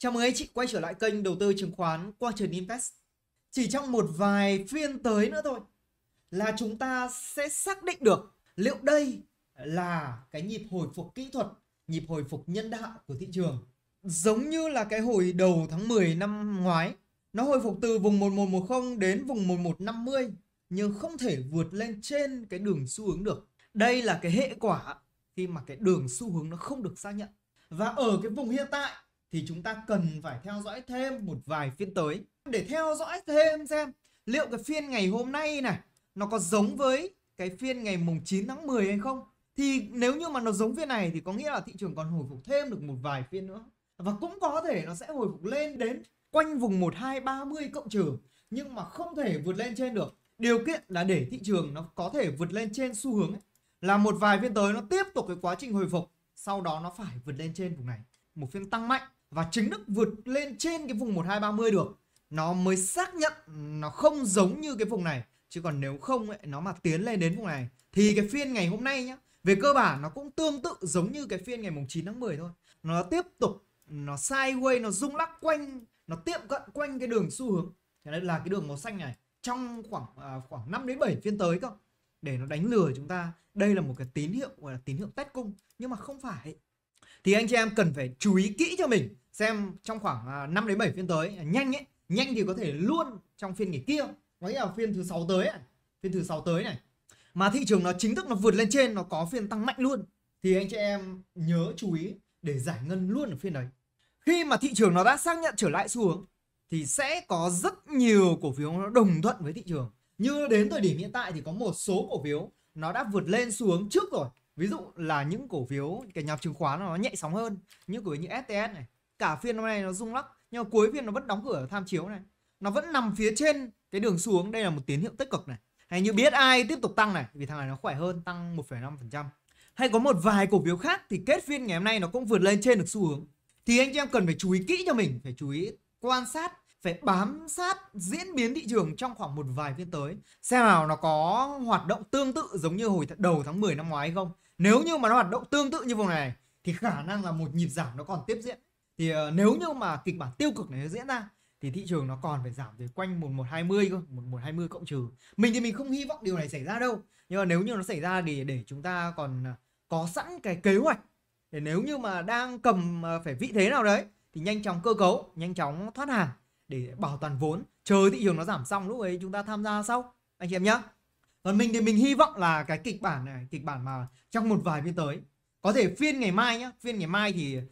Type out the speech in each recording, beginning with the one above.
Chào mừng anh chị quay trở lại kênh đầu tư chứng khoán Quang Trường Invest. Chỉ trong một vài phiên tới nữa thôi là chúng ta sẽ xác định được liệu đây là cái nhịp hồi phục kỹ thuật, nhịp hồi phục nhân đạo của thị trường. Giống như là cái hồi đầu tháng 10 năm ngoái, nó hồi phục từ vùng 1110 đến vùng 1150 nhưng không thể vượt lên trên cái đường xu hướng được. Đây là cái hệ quả khi mà cái đường xu hướng nó không được xác nhận. Và ở cái vùng hiện tại thì chúng ta cần phải theo dõi thêm một vài phiên tới để theo dõi thêm xem liệu cái phiên ngày hôm nay này nó có giống với cái phiên ngày mùng 9 tháng 10 hay không thì nếu như mà nó giống phiên này thì có nghĩa là thị trường còn hồi phục thêm được một vài phiên nữa và cũng có thể nó sẽ hồi phục lên đến quanh vùng 1230 cộng trừ nhưng mà không thể vượt lên trên được điều kiện là để thị trường nó có thể vượt lên trên xu hướng ấy. là một vài phiên tới nó tiếp tục cái quá trình hồi phục sau đó nó phải vượt lên trên vùng này một phiên tăng mạnh và chính thức vượt lên trên cái vùng 1230 được nó mới xác nhận nó không giống như cái vùng này chứ còn nếu không ấy, nó mà tiến lên đến vùng này thì cái phiên ngày hôm nay nhá về cơ bản nó cũng tương tự giống như cái phiên ngày mùng 9 tháng 10 thôi nó tiếp tục nó sideways nó rung lắc quanh nó tiếp cận quanh cái đường xu hướng thì đây là cái đường màu xanh này trong khoảng à, khoảng 5 đến 7 phiên tới cơ để nó đánh lừa chúng ta đây là một cái tín hiệu gọi là tín hiệu test cung nhưng mà không phải thì anh chị em cần phải chú ý kỹ cho mình xem trong khoảng 5 à, đến 7 phiên tới à, nhanh ấy nhanh thì có thể luôn trong phiên nghỉ kia có nghĩa là phiên thứ sáu tới này, phiên thứ sáu tới này mà thị trường nó chính thức nó vượt lên trên nó có phiên tăng mạnh luôn thì anh chị em nhớ chú ý để giải ngân luôn ở phiên đấy khi mà thị trường nó đã xác nhận trở lại xuống thì sẽ có rất nhiều cổ phiếu nó đồng thuận với thị trường như đến thời điểm hiện tại thì có một số cổ phiếu nó đã vượt lên xuống trước rồi ví dụ là những cổ phiếu cái nhóm chứng khoán nó nhạy sóng hơn như cổ phiếu như STS này cả phiên hôm nay nó rung lắc nhưng mà cuối phiên nó vẫn đóng cửa tham chiếu này nó vẫn nằm phía trên cái đường xuống đây là một tín hiệu tích cực này hay như biết ai tiếp tục tăng này vì thằng này nó khỏe hơn tăng 1,5% hay có một vài cổ phiếu khác thì kết phiên ngày hôm nay nó cũng vượt lên trên được xu hướng thì anh chị em cần phải chú ý kỹ cho mình phải chú ý quan sát phải bám sát diễn biến thị trường trong khoảng một vài phiên tới xem nào nó có hoạt động tương tự giống như hồi đầu tháng 10 năm ngoái hay không nếu như mà nó hoạt động tương tự như vùng này thì khả năng là một nhịp giảm nó còn tiếp diễn thì uh, nếu như mà kịch bản tiêu cực này nó diễn ra thì thị trường nó còn phải giảm về quanh một một một hai mươi một hai mươi cộng trừ. Mình thì mình không hy vọng điều này xảy ra đâu. Nhưng mà nếu như nó xảy ra thì để chúng ta còn ờ, có sẵn cái kế hoạch để nếu như mà đang cầm ờ, phải vị thế nào đấy thì nhanh chóng cơ cấu, nhanh chóng thoát hàng để bảo toàn vốn chờ thị trường nó giảm xong lúc ấy chúng ta tham gia sau anh chị em nhá còn mình thì mình hy vọng là cái kịch bản này kịch bản mà trong một vài phiên tới có thể phiên ngày mai nhá phiên ngày mai thì uh,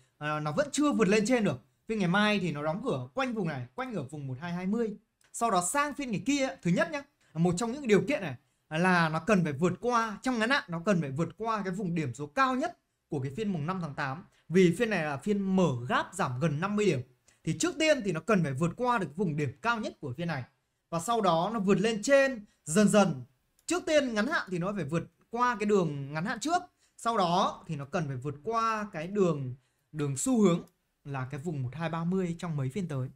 nó vẫn chưa vượt lên trên được phiên ngày mai thì nó đóng cửa quanh vùng này quanh ở vùng 1220 sau đó sang phiên ngày kia thứ nhất nhá một trong những điều kiện này là nó cần phải vượt qua trong ngắn hạn nó cần phải vượt qua cái vùng điểm số cao nhất của cái phiên mùng 5 tháng 8 vì phiên này là phiên mở gáp giảm gần 50 điểm thì trước tiên thì nó cần phải vượt qua được vùng điểm cao nhất của phiên này và sau đó nó vượt lên trên dần dần trước tiên ngắn hạn thì nó phải vượt qua cái đường ngắn hạn trước sau đó thì nó cần phải vượt qua cái đường đường xu hướng là cái vùng 1230 trong mấy phiên tới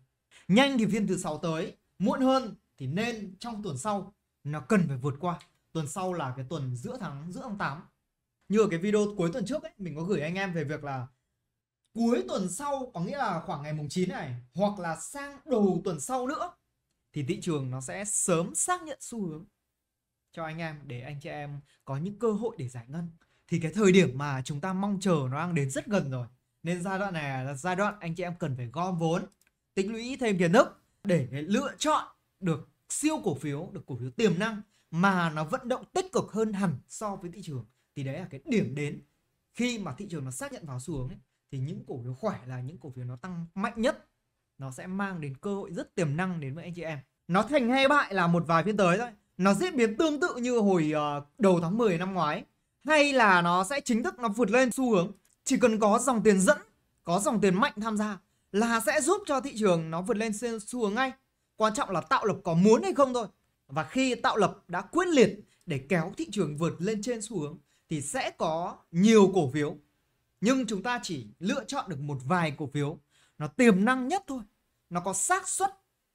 nhanh thì phiên thứ sáu tới muộn hơn thì nên trong tuần sau nó cần phải vượt qua tuần sau là cái tuần giữa tháng giữa tháng 8 như ở cái video cuối tuần trước ấy mình có gửi anh em về việc là cuối tuần sau có nghĩa là khoảng ngày mùng 9 này hoặc là sang đầu tuần sau nữa thì thị trường nó sẽ sớm xác nhận xu hướng cho anh em để anh chị em có những cơ hội để giải ngân thì cái thời điểm mà chúng ta mong chờ nó đang đến rất gần rồi nên giai đoạn này là giai đoạn anh chị em cần phải gom vốn tích lũy thêm tiền thức để lựa chọn được siêu cổ phiếu được cổ phiếu tiềm năng mà nó vận động tích cực hơn hẳn so với thị trường thì đấy là cái điểm đến khi mà thị trường nó xác nhận vào xu hướng ấy thì những cổ phiếu khỏe là những cổ phiếu nó tăng mạnh nhất nó sẽ mang đến cơ hội rất tiềm năng đến với anh chị em nó thành hay bại là một vài phiên tới thôi nó diễn biến tương tự như hồi uh, đầu tháng 10 năm ngoái hay là nó sẽ chính thức nó vượt lên xu hướng chỉ cần có dòng tiền dẫn có dòng tiền mạnh tham gia là sẽ giúp cho thị trường nó vượt lên xu hướng ngay quan trọng là tạo lập có muốn hay không thôi và khi tạo lập đã quyết liệt để kéo thị trường vượt lên trên xu hướng thì sẽ có nhiều cổ phiếu nhưng chúng ta chỉ lựa chọn được một vài cổ phiếu nó tiềm năng nhất thôi nó có xác suất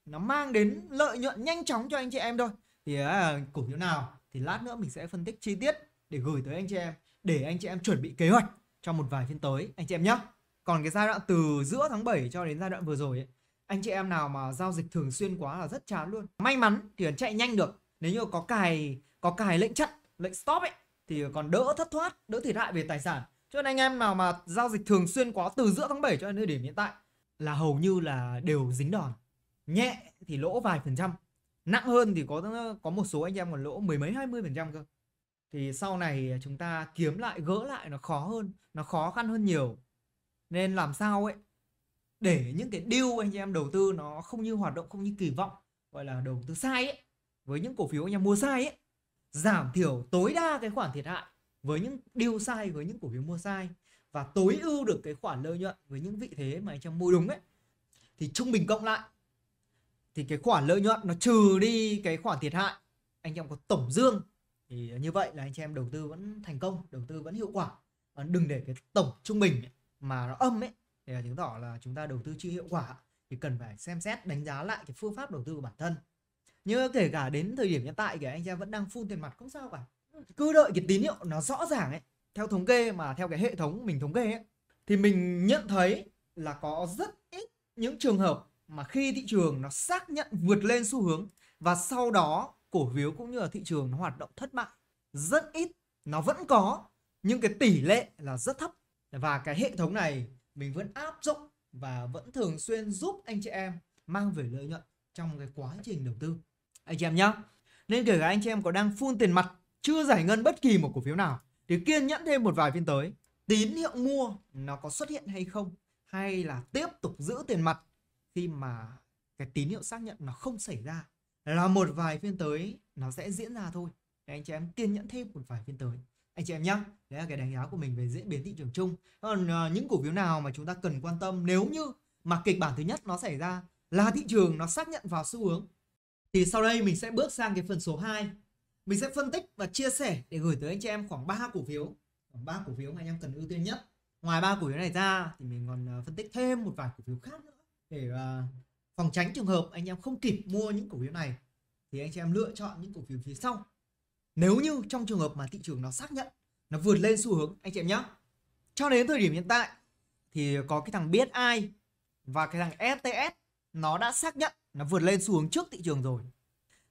nó mang đến lợi nhuận nhanh chóng cho anh chị em thôi thì à, cổ phiếu nào thì lát nữa mình sẽ phân tích chi tiết để gửi tới anh chị em để anh chị em chuẩn bị kế hoạch cho một vài phiên tới anh chị em nhé còn cái giai đoạn từ giữa tháng 7 cho đến giai đoạn vừa rồi ấy, anh chị em nào mà giao dịch thường xuyên quá là rất chán luôn may mắn thì chạy nhanh được nếu như có cài có cài lệnh chặn lệnh stop ấy thì còn đỡ thất thoát đỡ thiệt hại về tài sản cho nên anh em nào mà giao dịch thường xuyên quá từ giữa tháng 7 cho đến thời điểm hiện tại là hầu như là đều dính đòn nhẹ thì lỗ vài phần trăm nặng hơn thì có có một số anh em còn lỗ mười mấy hai mươi phần trăm cơ thì sau này chúng ta kiếm lại gỡ lại nó khó hơn nó khó khăn hơn nhiều nên làm sao ấy để những cái deal anh em đầu tư nó không như hoạt động không như kỳ vọng gọi là đầu tư sai ấy với những cổ phiếu anh em mua sai ấy giảm thiểu tối đa cái khoản thiệt hại với những điều sai với những cổ phiếu mua sai và tối ưu được cái khoản lợi nhuận với những vị thế mà anh em mua đúng ấy thì trung bình cộng lại thì cái khoản lợi nhuận nó trừ đi cái khoản thiệt hại anh em có tổng dương thì như vậy là anh em đầu tư vẫn thành công đầu tư vẫn hiệu quả đừng để cái tổng trung bình mà nó âm ấy thì là chứng tỏ là chúng ta đầu tư chưa hiệu quả thì cần phải xem xét đánh giá lại cái phương pháp đầu tư của bản thân như kể cả đến thời điểm hiện tại thì anh em vẫn đang phun tiền mặt không sao cả cứ đợi cái tín hiệu nó rõ ràng ấy theo thống kê mà theo cái hệ thống mình thống kê ấy thì mình nhận thấy là có rất ít những trường hợp mà khi thị trường nó xác nhận vượt lên xu hướng và sau đó cổ phiếu cũng như là thị trường nó hoạt động thất bại rất ít nó vẫn có nhưng cái tỷ lệ là rất thấp và cái hệ thống này mình vẫn áp dụng và vẫn thường xuyên giúp anh chị em mang về lợi nhuận trong cái quá trình đầu tư anh chị em nhá nên kể cả anh chị em có đang phun tiền mặt chưa giải ngân bất kỳ một cổ phiếu nào thì kiên nhẫn thêm một vài phiên tới tín hiệu mua nó có xuất hiện hay không hay là tiếp tục giữ tiền mặt khi mà cái tín hiệu xác nhận nó không xảy ra là một vài phiên tới nó sẽ diễn ra thôi để anh chị em kiên nhẫn thêm một vài phiên tới anh chị em nhé đấy là cái đánh giá của mình về diễn biến thị trường chung còn uh, những cổ phiếu nào mà chúng ta cần quan tâm nếu như mà kịch bản thứ nhất nó xảy ra là thị trường nó xác nhận vào xu hướng thì sau đây mình sẽ bước sang cái phần số 2 mình sẽ phân tích và chia sẻ để gửi tới anh chị em khoảng 3 cổ phiếu khoảng 3 cổ phiếu mà anh em cần ưu tiên nhất ngoài ba cổ phiếu này ra thì mình còn ờ, phân tích thêm một vài cổ phiếu khác nữa để ờ, phòng tránh trường hợp anh em không kịp mua những cổ phiếu này thì anh chị em lựa chọn những cổ phiếu phía sau nếu như trong trường hợp mà thị trường nó xác nhận nó vượt lên xu hướng anh chị em nhé cho đến thời điểm hiện tại thì có cái thằng BSI và cái thằng FTS nó đã xác nhận nó vượt lên xu hướng trước thị trường rồi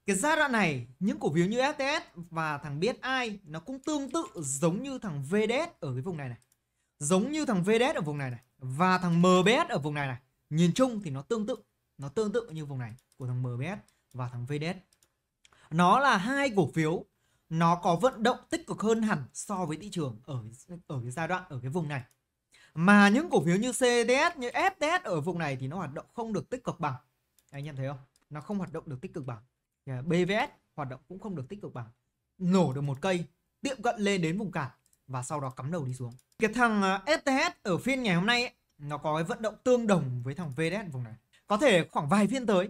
cái giai đoạn này những cổ phiếu như FTS và thằng BSI nó cũng tương tự giống như thằng VDS ở cái vùng này này giống như thằng VDS ở vùng này này và thằng MBS ở vùng này này nhìn chung thì nó tương tự nó tương tự như vùng này của thằng MBS và thằng VDS nó là hai cổ phiếu nó có vận động tích cực hơn hẳn so với thị trường ở ở cái giai đoạn ở cái vùng này mà những cổ phiếu như cts như FTS ở vùng này thì nó hoạt động không được tích cực bằng anh em thấy không nó không hoạt động được tích cực bằng yeah, BVS hoạt động cũng không được tích cực bằng nổ được một cây tiệm cận lên đến vùng cản và sau đó cắm đầu đi xuống cái thằng à, STH ở phiên ngày hôm nay ấy, nó có cái vận động tương đồng với thằng VDS vùng này có thể khoảng vài phiên tới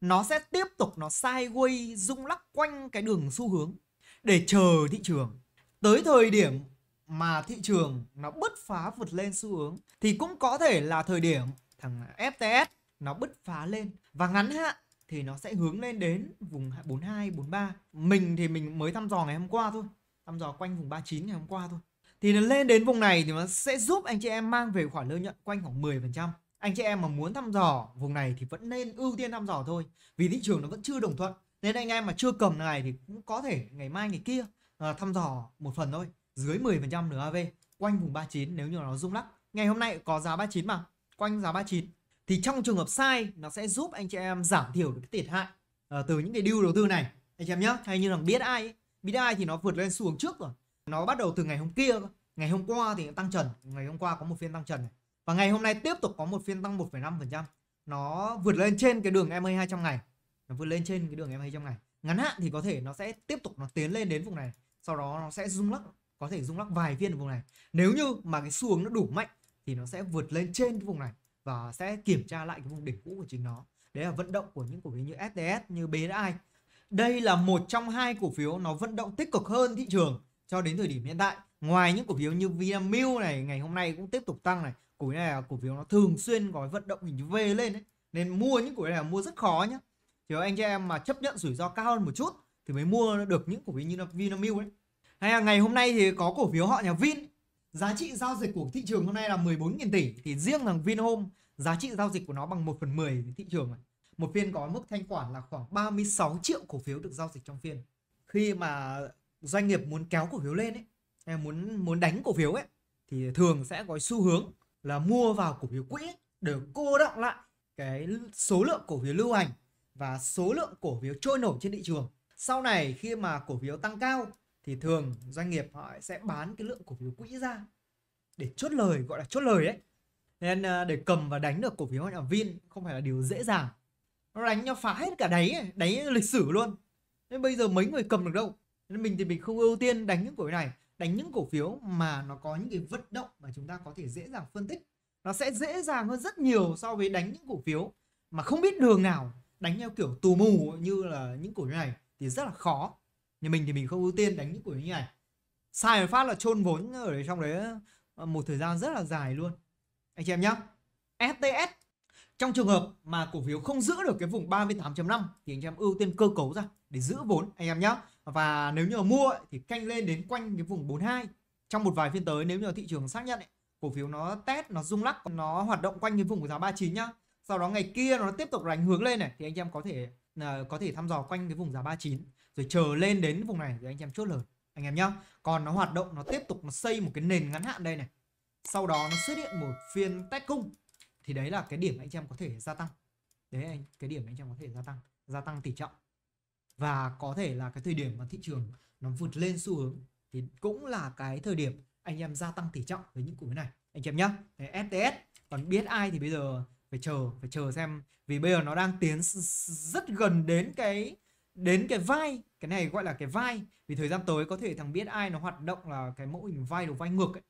nó sẽ tiếp tục nó sideways rung lắc quanh cái đường xu hướng để chờ thị trường tới thời điểm mà thị trường nó bứt phá vượt lên xu hướng thì cũng có thể là thời điểm thằng FTS à, nó bứt phá lên và ngắn hạn thì nó sẽ hướng lên đến vùng 42, 43. Mình thì mình mới thăm dò ngày hôm qua thôi. Thăm dò quanh vùng 39 ngày hôm qua thôi. Thì lên đến vùng này thì nó sẽ giúp anh chị em mang về khoản lợi nhuận quanh khoảng 10%. Anh chị em mà muốn thăm dò vùng này thì vẫn nên ưu tiên thăm dò thôi. Vì thị trường nó vẫn chưa đồng thuận. Nên anh em mà chưa cầm này thì cũng có thể ngày mai ngày kia à, thăm dò một phần thôi. Dưới 10% NAV quanh vùng 39 nếu như nó rung lắc. Ngày hôm nay có giá 39 mà. Quanh giá 39 thì trong trường hợp sai nó sẽ giúp anh chị em giảm thiểu được cái thiệt hại uh, từ những cái deal đầu tư này anh chị em nhé hay như là biết ai biết ai thì nó vượt lên xu trước rồi nó bắt đầu từ ngày hôm kia ngày hôm qua thì tăng trần ngày hôm qua có một phiên tăng trần này và ngày hôm nay tiếp tục có một phiên tăng 1,5% nó vượt lên trên cái đường MA 200 ngày nó vượt lên trên cái đường MA 200 ngày ngắn hạn thì có thể nó sẽ tiếp tục nó tiến lên đến vùng này sau đó nó sẽ rung lắc có thể rung lắc vài viên ở vùng này nếu như mà cái xu nó đủ mạnh thì nó sẽ vượt lên trên cái vùng này và sẽ kiểm tra lại cái vùng đỉnh cũ của chính nó đấy là vận động của những cổ phiếu như STS như BSI đây là một trong hai cổ phiếu nó vận động tích cực hơn thị trường cho đến thời điểm hiện tại ngoài những cổ phiếu như Vinamilk này ngày hôm nay cũng tiếp tục tăng này cổ phiếu này là cổ phiếu nó thường xuyên có vận động hình chữ V lên đấy nên mua những cổ phiếu này là mua rất khó nhá chỉ có anh chị em mà chấp nhận rủi ro cao hơn một chút thì mới mua được những cổ phiếu như là Vinamilk đấy hay là ngày hôm nay thì có cổ phiếu họ nhà Vin Giá trị giao dịch của thị trường hôm nay là 14.000 tỷ thì riêng thằng Vinhome giá trị giao dịch của nó bằng 1 phần 10 thị trường này. Một phiên có mức thanh khoản là khoảng 36 triệu cổ phiếu được giao dịch trong phiên. Khi mà doanh nghiệp muốn kéo cổ phiếu lên ấy, hay muốn muốn đánh cổ phiếu ấy thì thường sẽ có xu hướng là mua vào cổ phiếu quỹ để cô động lại cái số lượng cổ phiếu lưu hành và số lượng cổ phiếu trôi nổi trên thị trường. Sau này khi mà cổ phiếu tăng cao thì thường doanh nghiệp họ sẽ bán cái lượng cổ phiếu quỹ ra để chốt lời gọi là chốt lời ấy nên à, để cầm và đánh được cổ phiếu nhà Vin không phải là điều dễ dàng nó đánh nó phá hết cả đáy đáy lịch sử luôn nên bây giờ mấy người cầm được đâu nên mình thì mình không ưu tiên đánh những cổ phiếu này đánh những cổ phiếu mà nó có những cái vận động mà chúng ta có thể dễ dàng phân tích nó sẽ dễ dàng hơn rất nhiều so với đánh những cổ phiếu mà không biết đường nào đánh theo kiểu tù mù như là những cổ phiếu này thì rất là khó nhà mình thì mình không ưu tiên đánh những quỷ như này sai một phát là chôn vốn ở trong đấy ờ, một thời gian rất là dài luôn anh chị em nhá STS trong trường hợp mà cổ phiếu không giữ được cái vùng 38.5 thì anh em ưu tiên cơ cấu ra để giữ vốn anh em nhá và nếu như mua thì canh lên đến quanh cái vùng 42 trong một vài phiên tới nếu như thị trường xác nhận cổ phiếu nó test nó rung lắc nó hoạt động quanh cái vùng của giá 39 nhá sau đó ngày kia nó tiếp tục đánh hướng lên này thì anh em có thể Ờ, có thể thăm dò quanh cái vùng giá 39 rồi chờ lên đến vùng này rồi anh em chốt lời anh em nhá còn nó hoạt động nó tiếp tục nó xây một cái nền ngắn hạn đây này sau đó nó xuất hiện một phiên test cung thì đấy là cái điểm anh em có thể gia tăng đấy anh cái điểm anh em có thể gia tăng gia tăng tỷ trọng và có thể là cái thời điểm mà thị trường nó vượt lên xu hướng thì cũng là cái thời điểm anh em gia tăng tỷ trọng với những cổ phiếu này anh em nhá đấy, STS còn biết ai thì bây giờ phải chờ phải chờ xem vì bây giờ nó đang tiến rất gần đến cái đến cái vai cái này gọi là cái vai vì thời gian tới có thể thằng biết ai nó hoạt động là cái mẫu hình vai đầu vai ngược ấy.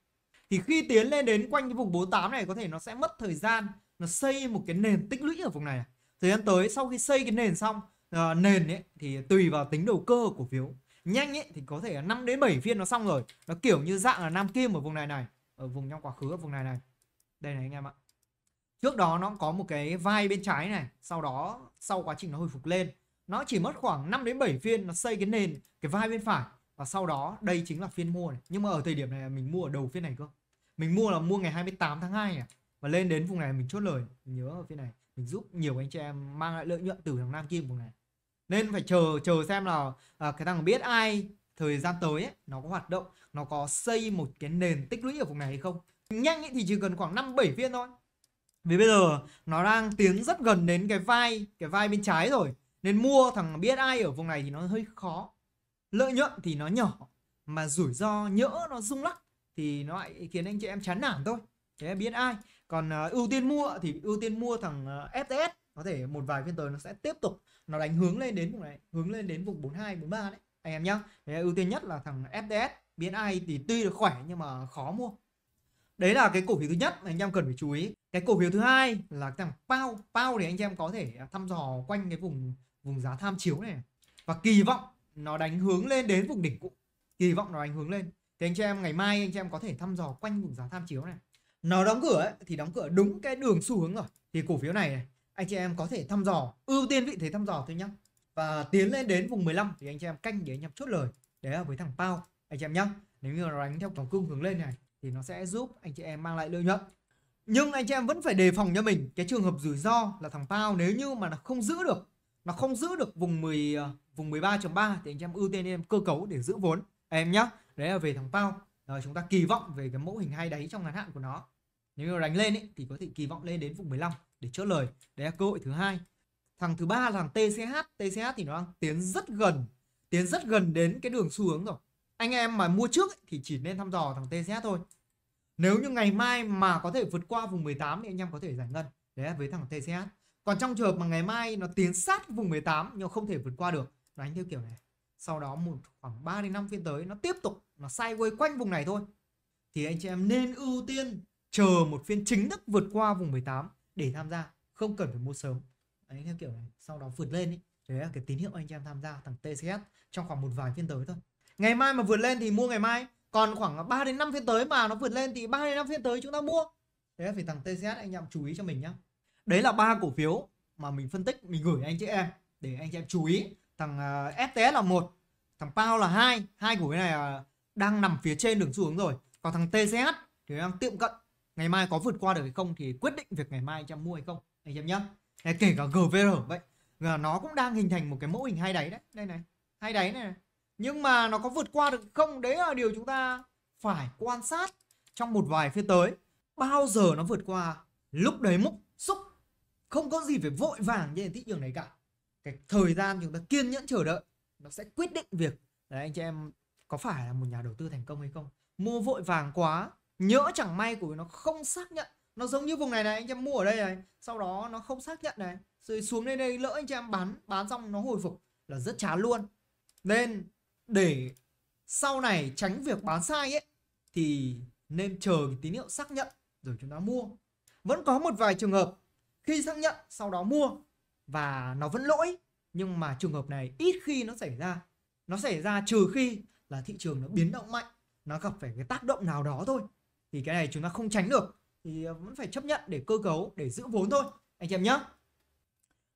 thì khi tiến lên đến quanh cái vùng 48 này có thể nó sẽ mất thời gian nó xây một cái nền tích lũy ở vùng này thời gian tới sau khi xây cái nền xong à, nền ấy thì tùy vào tính đầu cơ của phiếu nhanh ấy thì có thể là 5 đến 7 phiên nó xong rồi nó kiểu như dạng là nam kim ở vùng này này ở vùng trong quá khứ ở vùng này này đây này anh em ạ Trước đó nó có một cái vai bên trái này, sau đó sau quá trình nó hồi phục lên, nó chỉ mất khoảng 5 đến 7 phiên nó xây cái nền cái vai bên phải và sau đó đây chính là phiên mua này. Nhưng mà ở thời điểm này mình mua ở đầu phiên này cơ. Mình mua là mua ngày 28 tháng 2 này và lên đến vùng này mình chốt lời, mình nhớ ở phiên này mình giúp nhiều anh chị em mang lại lợi nhuận từ thằng Nam Kim vùng này. Nên phải chờ chờ xem là à, cái thằng biết ai thời gian tới ấy, nó có hoạt động, nó có xây một cái nền tích lũy ở vùng này hay không. Nhanh ấy thì chỉ cần khoảng 5 7 phiên thôi vì bây giờ nó đang tiến rất gần đến cái vai Cái vai bên trái rồi Nên mua thằng ai ở vùng này thì nó hơi khó Lợi nhuận thì nó nhỏ Mà rủi ro nhỡ nó rung lắc Thì nó lại khiến anh chị em chán nản thôi Thế ai Còn uh, ưu tiên mua thì ưu tiên mua thằng uh, ờ, FTS Có thể một vài phiên tới nó sẽ tiếp tục Nó đánh hướng lên đến vùng này Hướng lên đến vùng 42, 43 đấy Anh em nhá Thế ưu tiên nhất là thằng FTS ai thì tuy là khỏe nhưng mà khó mua đấy là cái cổ phiếu thứ nhất anh em cần phải chú ý cái cổ phiếu thứ hai là thằng pao pao thì anh em có thể thăm dò quanh cái vùng vùng giá tham chiếu này và kỳ vọng nó đánh hướng lên đến vùng đỉnh cũ kỳ vọng nó đánh hướng lên thì anh chị em ngày mai anh chị em có thể thăm dò quanh vùng giá tham chiếu này nó đóng cửa ấy, thì đóng cửa đúng cái đường xu hướng rồi thì cổ phiếu này, này anh chị em có thể thăm dò ưu tiên vị thế thăm dò thôi nhá và tiến lên đến vùng 15 thì anh chị em canh để anh em chốt lời đấy là với thằng pao anh chị em nhá nếu như nó đánh theo vòng cung hướng lên này thì nó sẽ giúp anh chị em mang lại lợi nhuận nhưng anh chị em vẫn phải đề phòng cho mình cái trường hợp rủi ro là thằng Pao nếu như mà nó không giữ được nó không giữ được vùng 10 ờ, vùng 13.3 thì anh chị em ưu tiên em cơ cấu để giữ vốn em nhá đấy là về thằng Pao rồi chúng ta kỳ vọng về cái mẫu hình hai đáy trong ngắn hạn của nó nếu nó đánh lên ý, thì có thể kỳ vọng lên đến vùng 15 để chốt lời đấy là cơ hội thứ hai thằng thứ ba là thằng TCH TCH thì nó đang tiến rất gần tiến rất gần đến cái đường xu hướng rồi anh em mà mua trước thì chỉ nên thăm dò thằng TCH thôi nếu như ngày mai mà có thể vượt qua vùng 18 thì anh em có thể giải ngân đấy với thằng TCH còn trong trường hợp mà ngày mai nó tiến sát vùng 18 nhưng không thể vượt qua được đánh theo kiểu này sau đó một khoảng 3 đến 5phiên tới nó tiếp tục nó quay quanh vùng này thôi thì anh chị em nên ưu tiên chờ một phiên chính thức vượt qua vùng 18 để tham gia không cần phải mua sớm đấy theo kiểu này sau đó vượt lên ý. đấy là cái tín hiệu anh chị em tham gia thằng TCS trong khoảng một vài phiên tới thôi ngày mai mà vượt lên thì mua ngày mai còn khoảng 3 đến 5 phiên tới mà nó vượt lên thì 3 đến 5 phiên tới chúng ta mua thế phải thằng TCS anh em chú ý cho mình nhá. đấy là ba cổ phiếu mà mình phân tích mình gửi anh chị em để anh chị em chú ý thằng uh, à, FTS là một thằng PAO là hai hai cổ phiếu này uh, đang nằm phía trên đường xu hướng rồi còn thằng TCS thì đang tiệm cận ngày mai có vượt qua được hay không thì quyết định việc ngày mai anh em mua hay không anh em nhá kể cả GVR vậy nó cũng đang hình thành một cái mẫu hình hai đáy đấy đây này hai đáy này nhưng mà nó có vượt qua được không đấy là điều chúng ta phải quan sát trong một vài phiên tới bao giờ nó vượt qua lúc đấy múc xúc không có gì phải vội vàng như thị trường này cả cái thời gian chúng ta kiên nhẫn chờ đợi nó sẽ quyết định việc là anh chị em có phải là một nhà đầu tư thành công hay không mua vội vàng quá nhỡ chẳng may của nó không xác nhận nó giống như vùng này này anh em mua ở đây này sau đó nó không xác nhận này rồi xuống đây đây lỡ anh chị em bán bán xong nó hồi phục là rất chán luôn nên để sau này tránh việc bán sai ấy thì nên chờ cái tín hiệu xác nhận rồi chúng ta mua. Vẫn có một vài trường hợp khi xác nhận sau đó mua và nó vẫn lỗi nhưng mà trường hợp này ít khi nó xảy ra. Nó xảy ra trừ khi là thị trường nó biến động mạnh, nó gặp phải cái tác động nào đó thôi. Thì cái này chúng ta không tránh được thì vẫn phải chấp nhận để cơ cấu để giữ vốn thôi anh em nhé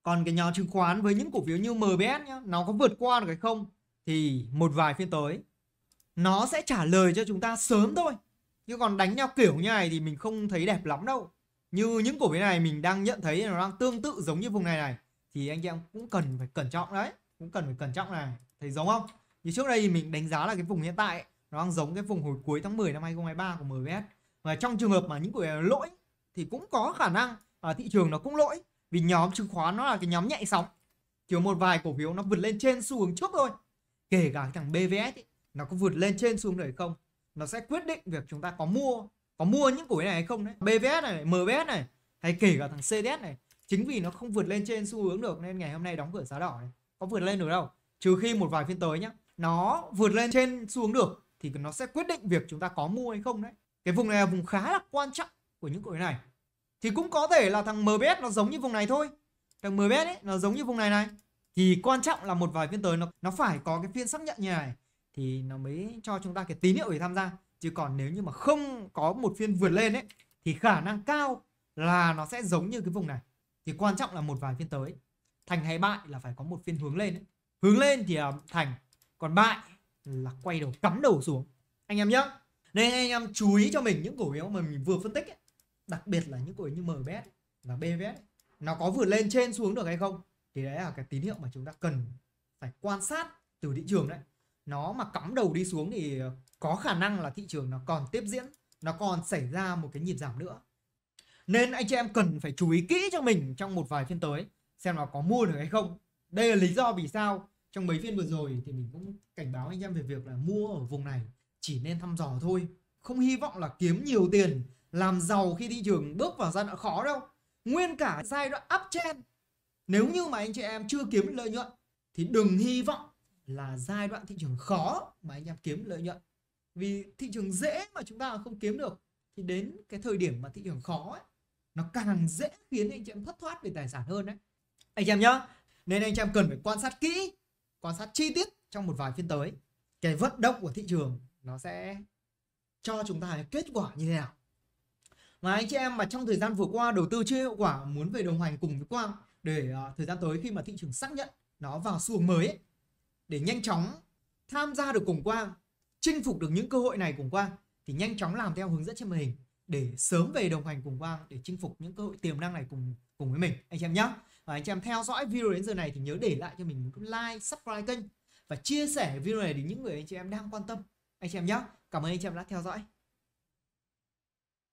còn cái nhóm chứng khoán với những cổ phiếu như MBS nhá, nó có vượt qua được hay không thì một vài phiên tới nó sẽ trả lời cho chúng ta sớm thôi. Chứ còn đánh nhau kiểu như này thì mình không thấy đẹp lắm đâu. Như những cổ phiếu này mình đang nhận thấy nó đang tương tự giống như vùng này này thì anh chị em cũng cần phải cẩn trọng đấy, cũng cần phải cẩn trọng này. Thấy giống không? Như trước đây thì mình đánh giá là cái vùng hiện tại ấy, nó đang giống cái vùng hồi cuối tháng 10 năm 2023 của MBS. Và trong trường hợp mà những cổ phiếu lỗi thì cũng có khả năng ở thị trường nó cũng lỗi vì nhóm chứng khoán nó là cái nhóm nhạy sóng. Chỉ một vài cổ phiếu nó vượt lên trên xu hướng trước thôi kể cả thằng BVS ấy, nó có vượt lên trên xuống hay không nó sẽ quyết định việc chúng ta có mua có mua những cổ này hay không đấy BVS này MVS này hay kể cả thằng CDS này chính vì nó không vượt lên trên xu hướng được nên ngày hôm nay đóng cửa giá đỏ này có vượt lên được đâu trừ khi một vài phiên tới nhá nó vượt lên trên xu hướng được thì nó sẽ quyết định việc chúng ta có mua hay không đấy cái vùng này là vùng khá là quan trọng của những cổ này thì cũng có thể là thằng MBS nó giống như vùng này thôi thằng MBS ấy nó giống như vùng này này thì quan trọng là một vài phiên tới nó nó phải có cái phiên xác nhận như này thì nó mới cho chúng ta cái tín hiệu để tham gia chứ còn nếu như mà không có một phiên vượt lên ấy thì khả năng cao là nó sẽ giống như cái vùng này thì quan trọng là một vài phiên tới thành hay bại là phải có một phiên hướng lên ấy. hướng lên thì uh, thành còn bại là quay đầu cắm đầu xuống anh em nhé nên anh em chú ý cho mình những cổ phiếu mà mình vừa phân tích ấy. đặc biệt là những cổ phiếu như MBS và BVS nó có vượt lên trên xuống được hay không thì đấy là cái tín hiệu mà chúng ta cần phải quan sát từ thị trường đấy nó mà cắm đầu đi xuống thì có khả năng là thị trường nó còn tiếp diễn nó còn xảy ra một cái nhịp giảm nữa nên anh chị em cần phải chú ý kỹ cho mình trong một vài phiên tới xem nó có mua được hay không đây là lý do vì sao trong mấy phiên vừa rồi thì mình cũng cảnh báo anh em về việc là mua ở vùng này chỉ nên thăm dò thôi không hy vọng là kiếm nhiều tiền làm giàu khi thị trường bước vào giai đoạn khó đâu nguyên cả giai đoạn uptrend nếu như mà anh chị em chưa kiếm lợi nhuận thì đừng hy vọng là giai đoạn thị trường khó mà anh em kiếm lợi nhuận vì thị trường dễ mà chúng ta không kiếm được thì đến cái thời điểm mà thị trường khó ấy, nó càng dễ khiến anh chị em thất thoát về tài sản hơn đấy anh em nhá nên anh chị em cần phải quan sát kỹ quan sát chi tiết trong một vài phiên tới cái vận động của thị trường nó sẽ cho chúng ta kết quả như thế nào mà anh chị em mà trong thời gian vừa qua đầu tư chưa hiệu quả muốn về đồng hành cùng với Quang để uh, thời gian tới khi mà thị trường xác nhận nó vào xuồng mới ấy, để nhanh chóng tham gia được cùng Quang, chinh phục được những cơ hội này cùng Quang thì nhanh chóng làm theo hướng dẫn trên màn hình để sớm về đồng hành cùng Quang để chinh phục những cơ hội tiềm năng này cùng cùng với mình anh chị em nhé. Và anh chị em theo dõi video đến giờ này thì nhớ để lại cho mình một like, subscribe kênh và chia sẻ video này đến những người anh chị em đang quan tâm anh chị em nhé. Cảm ơn anh chị em đã theo dõi.